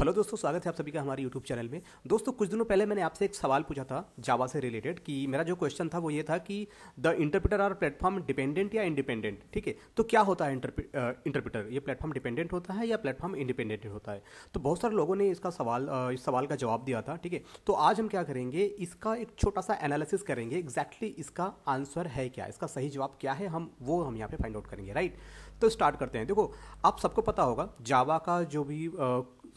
Hello दोस्तों स्वागत है आप सभी का हमारे यूट्यूब चैनल में दोस्तों कुछ दिनों पहले मैंने आपसे एक सवाल पूछा था जावा से रिलेटेड कि मेरा जो क्वेश्चन था वो ये था कि the interpreter are platform dependent या इंडिपेंडेंट ठीक है तो क्या होता है इंटरप्रेटर ये प्लेटफॉर्म डिपेंडेंट होता है या प्लेटफॉर्म इंडिपेंडेंट होता है तो बहुत सारे लोगों ने इसका सवाल इस सवाल का जवाब दिया था ठीक है तो आज हम क्या करेंगे इसका एक छोटा सा एनालिसिस करेंगे एग्जैक्टली exactly इसका आंसर है क्या इसका सही जवाब क्या है हम वो हम यहाँ पर फाइंड आउट करेंगे राइट तो स्टार्ट करते हैं देखो आप सबको पता होगा जावा का जो भी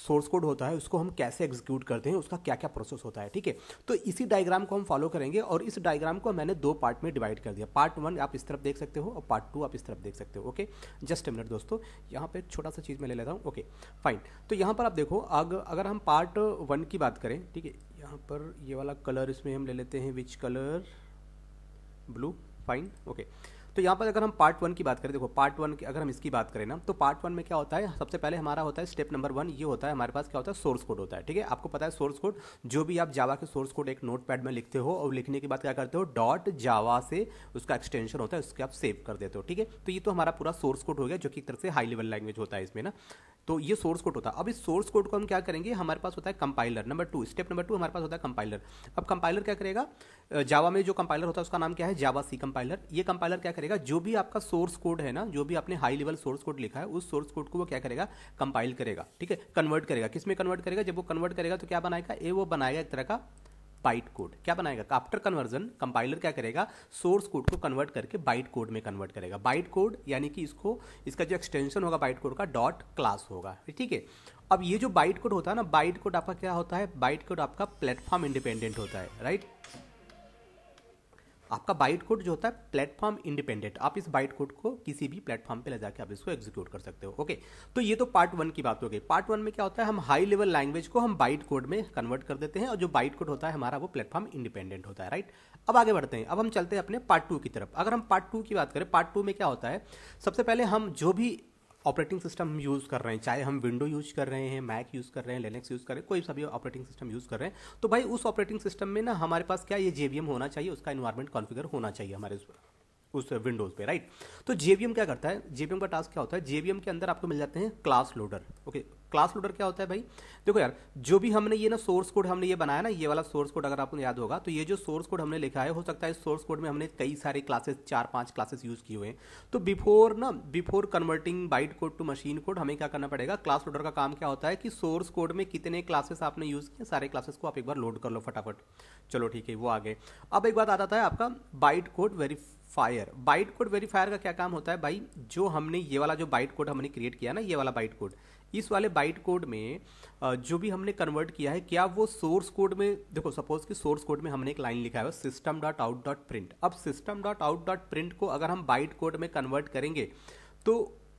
सोर्स कोड होता है उसको हम कैसे एग्जीक्यूट करते हैं उसका क्या क्या प्रोसेस होता है ठीक है तो इसी डायग्राम को हम फॉलो करेंगे और इस डायग्राम को मैंने दो पार्ट में डिवाइड कर दिया पार्ट वन आप इस तरफ देख सकते हो और पार्ट टू आप इस तरफ देख सकते हो ओके जस्ट ए मिनट दोस्तों यहाँ पर छोटा सा चीज़ मैं ले लेता हूँ ओके फाइन तो यहाँ पर आप देखो अगर हम पार्ट वन की बात करें ठीक है यहाँ पर ये वाला कलर इसमें हम ले लेते हैं which colour blue fine okay okay. तो यहाँ पर अगर हम पार्ट वन की बात करें देखो पार्ट वन की अगर हम इसकी बात करें ना तो पार्ट वन में क्या होता है सबसे पहले हमारा होता है स्टेप नंबर वन ये होता है हमारे पास क्या होता है सोर्स कोड होता है ठीक है आपको पता है सोर्स कोड जो भी आप जावा के सोर्स कोड एक नोट में लिखते हो और लिखने के बाद क्या करते हो डॉट जावा से उसका एक्सटेंशन होता है उसके आप सेव कर देते हो ठीक है तो ये तो हमारा पूरा सोर्स कोड हो गया जो कि एक तरह से हाई लेवल लैंग्वेज होता है इसमें ना तो ये सोर्स कोड होता है अब इस सोर्स कोड को हम क्या करेंगे हमारे पास होता है compiler number two step number two हमारे पास होता है कंपाइलर अब कंपाइलर क्या करेगा जावा में जो कंपाइलर होता है उसका नाम क्या है जावा सी कंपाइलर ये कंपाइलर क्या करेगा जो भी आपका सोर्स कोड है ना जो भी आपने हाई लेवल सोर्स कोड लिखा है उस सोर्स कोड को वो क्या करेगा कंपाइल करेगा ठीक है कन्वर्ट करेगा किस में कन्वर्ट करेगा जब वो कन्वर्ट करेगा तो क्या बनाएगा ए वो बनाएगा एक तरह का बाइट कोड क्या बनाएगा आफ्टर कन्वर्जन कंपाइलर क्या करेगा सोर्स कोड को कन्वर्ट करके बाइट कोड में कन्वर्ट करेगा बाइट कोड यानी कि इसको इसका जो एक्सटेंशन होगा बाइट कोड का डॉट क्लास होगा ठीक है अब ये जो बाइट कोड होता है ना बाइट कोड आपका क्या होता है बाइट कोड आपका प्लेटफॉर्म इंडिपेंडेंट होता है राइट right? आपका बाइट कोड जो होता है प्लेटफॉर्म इंडिपेंडेंट आप इस बाइट कोड को किसी भी प्लेटफॉर्म पे ले जाकर आप इसको एग्जीक्यूट कर सकते हो ओके तो ये तो पार्ट वन की बात हो गई पार्ट वन में क्या होता है हम हाई लेवल लैंग्वेज को हम बाइट कोड में कन्वर्ट कर देते हैं और जो बाइट कोड होता है हमारा वो प्लेटफॉर्म इंडिपेंडेंट होता है राइट अब आगे बढ़ते हैं अब हम चलते हैं अपने पार्ट टू की तरफ अगर हम पार्ट टू की बात करें पार्ट टू में क्या होता है सबसे पहले हम जो भी ऑपरेटिंग सिस्टम हम यूज़ कर रहे हैं चाहे हम विंडो यूज़ कर रहे हैं मैक यूज़ कर रहे हैं लेनेक्स यूज़ कर रहे हैं कोई सा भी ऑपरेटिंग सिस्टम यूज़ कर रहे हैं तो भाई उस ऑपरेटिंग सिस्टम में ना हमारे पास क्या ये जेवीएम होना चाहिए उसका इन्वायरमेंट कॉन्फिगर होना चाहिए हमारे उस पर उस विंडोज़ पे राइट तो जेबीएम क्या करता है जेबीएम का टास्क क्या होता है जेबीएम के अंदर आपको मिल जाते हैं class loader okay class loader क्या होता है भाई देखो यार जो भी हमने ये ना सोर्स कोड हमने ये बनाया ना ये वाला सोर्स कोड अगर आपको याद होगा तो ये जो सोर्स कोड हमने लिखा है हो सकता है इस सोर्स कोड में हमने कई सारे क्लासेस चार पांच क्लासेस यूज किए हुए हैं तो बिफोर ना before converting byte code to machine code हमें क्या करना पड़ेगा क्लास लोडर का काम क्या होता है कि सोर्स कोड में कितने क्लासेस आपने यूज किए सारे क्लासेस को आप एक बार लोड कर लो फटाफट चलो ठीक है वो आगे अब एक बात आ जाता है आपका byte code verifier byte code verifier का क्या काम होता है भाई जो हमने ये वाला जो बाइट कोड हमने क्रिएट किया ना ये वाला बाइट कोड इस वाले बाइट कोड में जो भी हमने कन्वर्ट किया है क्या वो सोर्स कोड में देखो सपोज कि सोर्स कोड में हमने एक लाइन लिखा है system dot out dot print अब system dot out dot print को अगर हम बाइट कोड में कन्वर्ट करेंगे तो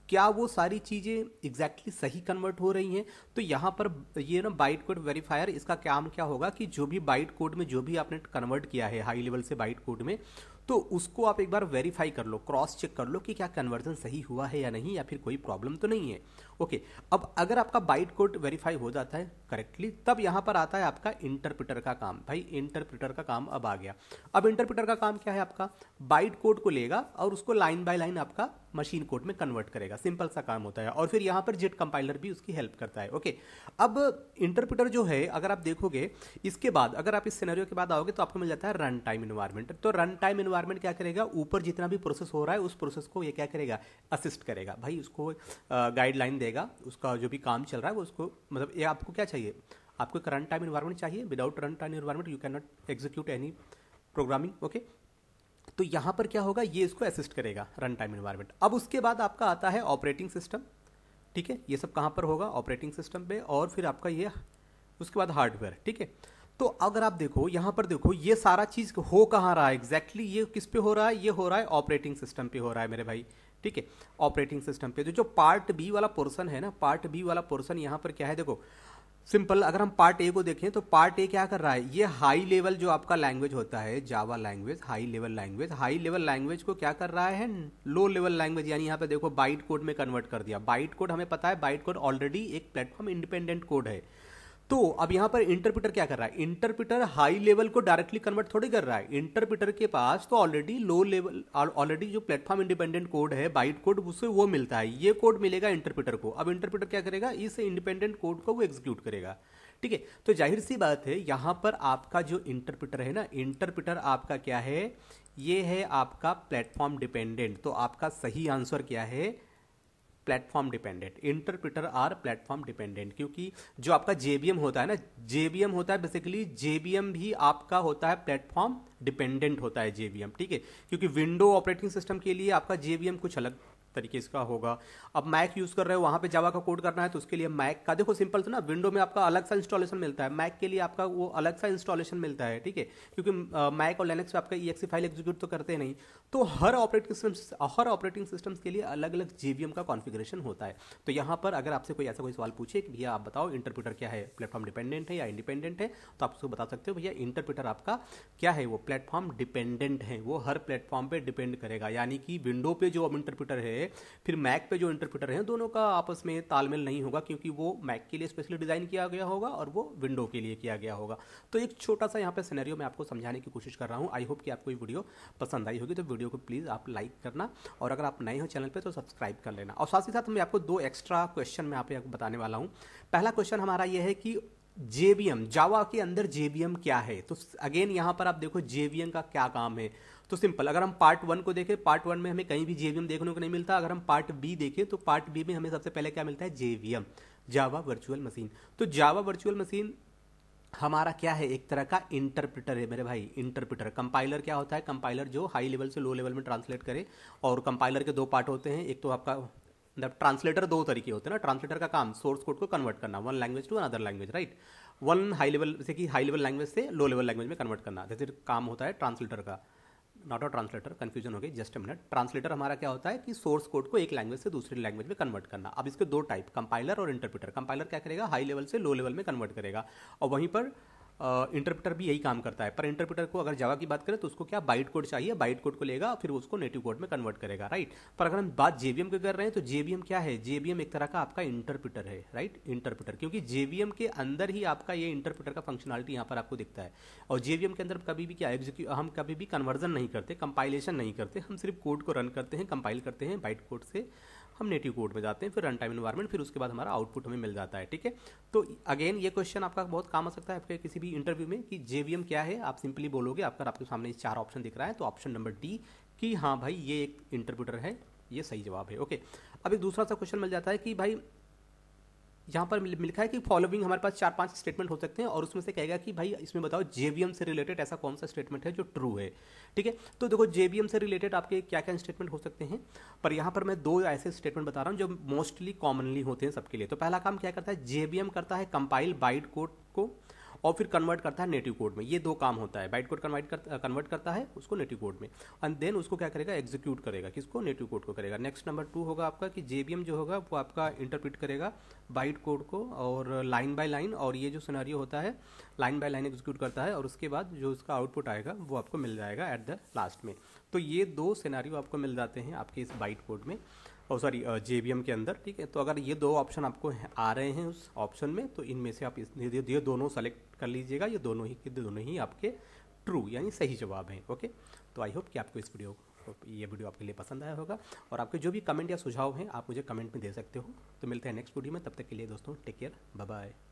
क्या वो सारी चीज़ें एग्जैक्टली exactly सही कन्वर्ट हो रही हैं तो यहाँ पर ये ना बाइट कोड वेरीफायर इसका काम क्या होगा कि जो भी बाइट कोड में जो भी आपने कन्वर्ट किया है हाई लेवल से बाइट कोड में तो उसको आप एक बार वेरीफाई कर लो क्रॉस चेक कर लो कि क्या कन्वर्जन सही हुआ है या नहीं या फिर कोई प्रॉब्लम तो नहीं है ओके अब अगर आपका बाइट कोड वेरीफाई हो जाता है करेक्टली तब यहाँ पर आता है आपका इंटरप्रिटर का काम भाई इंटरप्रिटर का काम अब आ गया अब इंटरप्रिटर का काम क्या है आपका बाइट कोड को लेगा और उसको लाइन बाय लाइन आपका मशीन कोड में कन्वर्ट करेगा सिंपल सा काम होता है और फिर यहाँ पर जेट कंपाइलर भी उसकी हेल्प करता है ओके अब इंटरप्रिटर जो है अगर आप देखोगे इसके बाद अगर आप इस सिनेरियो के बाद आओगे तो आपको मिल जाता है रन टाइम इन्वायरमेंट तो रन टाइम इन्वायरमेंट डिपार्टमेंट क्या करेगा ऊपर जितना भी प्रोसेस हो रहा है उस प्रोसेस को ये क्या करेगा असिस्ट करेगा भाई उसको गाइडलाइन देगा उसका जो भी काम चल रहा है वो उसको मतलब ये आपको क्या चाहिए आपको करंट टाइम इन्वायरमेंट चाहिए without current time environment you can not execute any programming okay तो यहाँ पर क्या होगा ये इसको असिस्ट करेगा रन टाइम इन्वायरमेंट अब उसके बाद आपका आता है ऑपरेटिंग सिस्टम ठीक है ये सब कहाँ पर होगा ऑपरेटिंग सिस्टम पे और फिर आपका ये उसके बाद हार्डवेयर ठीक है तो अगर आप देखो यहां पर देखो ये सारा चीज़ हो कहाँ रहा है एग्जैक्टली exactly ये किस पे हो रहा है ये हो रहा है ऑपरेटिंग सिस्टम पे हो रहा है मेरे भाई ठीक है ऑपरेटिंग सिस्टम पे जो जो पार्ट बी वाला पोर्सन है ना पार्ट बी वाला पोर्सन यहां पर क्या है देखो सिंपल अगर हम पार्ट ए को देखें तो पार्ट ए क्या कर रहा है ये हाई लेवल जो आपका लैंग्वेज होता है Java language high level language high level language को क्या कर रहा है लो लेवल लैंग्वेज यानी यहाँ पे देखो बाइट कोड में कन्वर्ट कर दिया बाइट कोड हमें पता है बाइट कोड ऑलरेडी एक प्लेटफॉर्म इंडिपेंडेंट कोड है तो अब यहां पर इंटरप्रिटर क्या कर रहा है इंटरप्रिटर हाई लेवल को डायरेक्टली कन्वर्ट थोड़ी कर रहा है इंटरप्रिटर के पास तो ऑलरेडी लो लेवल ऑलरेडी जो प्लेटफॉर्म इंडिपेंडेंट कोड है बाइट कोड उससे वो मिलता है ये कोड मिलेगा इंटरप्रिटर को अब इंटरप्रिटर क्या करेगा इस इंडिपेंडेंट कोड को वो एग्जीक्यूट करेगा ठीक है तो जाहिर सी बात है यहां पर आपका जो इंटरप्रिटर है ना इंटरप्रिटर आपका क्या है ये है आपका प्लेटफॉर्म डिपेंडेंट तो आपका सही आंसर क्या है platform dependent interpreter are platform dependent क्योंकि जो आपका जेबीएम होता है ना जेबीएम होता है बेसिकली जेबीएम भी आपका होता है प्लेटफॉर्म डिपेंडेंट होता है जेबीएम ठीक है क्योंकि विंडो ऑपरेटिंग सिस्टम के लिए आपका जेबीएम कुछ अलग तरीके का होगा अब मैक यूज़ कर रहे हो वहाँ पे जावा का कोड करना है तो उसके लिए मैक का देखो सिंपल था ना विंडो में आपका अलग सा इंस्टॉलेशन मिलता है मैक के लिए आपका वो अलग सा इंस्टॉलेशन मिलता है ठीक है क्योंकि मैक और लेनेक्स पे आपका ई फाइल एग्जीक्यूट तो करते नहीं तो हर ऑपरेटिंग सिस्टम हर ऑपरेटिंग सिस्टम के लिए अलग अलग जीवीएम का कॉन्फिग्रेशन होता है तो यहाँ पर अगर आपसे कोई ऐसा कोई सवाल पूछे कि भैया आप बताओ इंटरप्रिटर क्या है प्लेटफॉर्म डिपेंडेंट है या इंडिपेंडेंट है तो आप उसको बता सकते हो भैया इंटरप्रिटर आपका क्या है वो प्लेटफॉर्म डिपेंडेंट है वो हर प्लेटफॉर्म पर डिपेंड करेगा यानी कि विंडो पे जो इंटरप्रिटर है है फिर मैक पे जो इंटरप्रेटर हैं दोनों का आपस में तालमेल नहीं होगा क्योंकि वो मैक के लिए स्पेशली डिज़ाइन किया गया होगा और वो विंडो के लिए किया गया होगा तो एक छोटा सा यहाँ पे सिनेरियो मैं आपको समझाने की कोशिश कर रहा हूँ आई होप कि आपको ये वीडियो पसंद आई होगी तो वीडियो को प्लीज़ आप लाइक करना और अगर आप नए हो चैनल पर तो सब्सक्राइब कर लेना और साथ ही साथ मैं आपको दो एक्स्ट्रा क्वेश्चन मैं आप बताने वाला हूँ पहला क्वेश्चन हमारा ये है कि जेबीएम जावा के अंदर जेबीएम क्या है तो अगेन यहाँ पर आप देखो जेबीएम का क्या काम है तो सिंपल अगर हम पार्ट वन को देखें पार्ट वन में हमें कहीं भी जेवीएम देखने को नहीं मिलता अगर हम पार्ट बी देखें तो पार्ट बी में हमें सबसे पहले क्या मिलता है जेवीएम जावा वर्चुअल मशीन तो जावा वर्चुअल मशीन हमारा क्या है एक तरह का इंटरप्रिटर है मेरे भाई इंटरप्रिटर कंपाइलर क्या होता है कंपाइलर जो हाई लेवल से लो लेवल में ट्रांसलेट करे और कंपाइलर के दो पार्ट होते हैं एक तो आपका मतलब ट्रांसलेटर दो तरीके होते हैं ना ट्रांसलेटर का काम सोर्स कोड को कन्वर्ट करना one language to another language right one high level जैसे कि हाई लेवल लैंग्वेज से लो लेवल लैंग्वेज में कन्वर्ट करना जैसे काम होता है ट्रांसलेटर का नॉट अ ट्रांसलेटर कन्फ्यूजन हो गई जस्ट मिनट ट्रांसलेटर हमारा क्या होता है कि सोर्स कोड को एक लैंग्वेज से दूसरी लैंग्वेज में कन्वर्ट करना अब इसके दो टाइप कंपाइलर और इंटरप्रेटर कंपाइलर क्या करेगा हाई लेवल से लो लेवल में कन्वर्ट करेगा और वहीं पर इंटरप्रेटर भी यही काम करता है पर इंटरप्रेटर को अगर जावा की बात करें तो उसको क्या बाइट कोड चाहिए बाइट कोड को लेगा फिर उसको नेटिव कोड में कन्वर्ट करेगा राइट पर अगर हम बात जेवीएम की कर रहे हैं तो जेवीएम क्या है जेवीएम एक तरह का आपका इंटरप्रेटर है राइट इंटरप्रेटर क्योंकि जेवीएम के अंदर ही आपका ये इंटरप्रेटर का फंक्शनलिटी यहाँ पर आपको दिखता है और जेवीएम के अंदर कभी भी क्या एग्जीक्यू हम कभी भी कन्वर्जन नहीं करते कंपाइलेशन नहीं करते हम सिर्फ कोड को रन करते हैं कंपाइल करते हैं बाइट कोड से हम नेटिव कोड में जाते हैं फिर रन टाइम इन्वायरमेंट फिर उसके बाद हमारा आउटपुट हमें मिल जाता है ठीक है तो अगेन ये क्वेश्चन आपका बहुत काम आ सकता है आपके किसी भी इंटरव्यू में कि जेवीएम क्या है आप सिंपली बोलोगे आपका आपके सामने चार ऑप्शन दिख रहा है तो ऑप्शन नंबर डी कि हाँ भाई ये एक इंटरप्यूटर है ये सही जवाब है ओके अब एक दूसरा सा क्वेश्चन मिल जाता है कि भाई यहाँ पर लिखा है कि फॉलोविंग हमारे पास चार पांच स्टेटमेंट हो सकते हैं और उसमें से कहेगा कि भाई इसमें बताओ जेवीएम से रिलेटेड ऐसा कौन सा स्टेटमेंट है जो ट्रू है ठीक है तो देखो जेवीएम से रिलेटेड आपके क्या क्या स्टेटमेंट हो सकते हैं पर यहाँ पर मैं दो ऐसे स्टेटमेंट बता रहा हूँ जो मोस्टली कॉमनली होते हैं सबके लिए तो पहला काम क्या करता है जेवीएम करता है कंपाइल बाइट कोड को और फिर कन्वर्ट करता है नेटिव कोड में ये दो काम होता है बाइट कोड कन्वर्ट कन्वर्ट करता है उसको नेटिव कोड में एंड देन उसको क्या करेगा एग्जीक्यूट करेगा किसको नेटिव कोड को करेगा नेक्स्ट नंबर टू होगा आपका कि जे जो होगा वो आपका इंटरप्रिट करेगा बाइट कोड को और लाइन बाय लाइन और ये जो सिनारियो होता है लाइन बाय लाइन एग्जीक्यूट करता है और उसके बाद जो उसका आउटपुट आएगा वो आपको मिल जाएगा एट द लास्ट में तो ये दो सिनारियो आपको मिल जाते हैं आपके इस बाइट कोड में और सॉरी जे के अंदर ठीक है तो अगर ये दो ऑप्शन आपको आ रहे हैं उस ऑप्शन में तो इनमें से आप इस ये दोनों सेलेक्ट कर लीजिएगा ये दोनों ही दोनों ही आपके ट्रू यानी सही जवाब हैं ओके तो आई होप कि आपको इस वीडियो ये वीडियो आपके लिए पसंद आया होगा और आपके जो भी कमेंट या सुझाव हैं आप मुझे कमेंट में दे सकते हो तो मिलते हैं नेक्स्ट वीडियो में तब तक के लिए दोस्तों टेक केयर बाय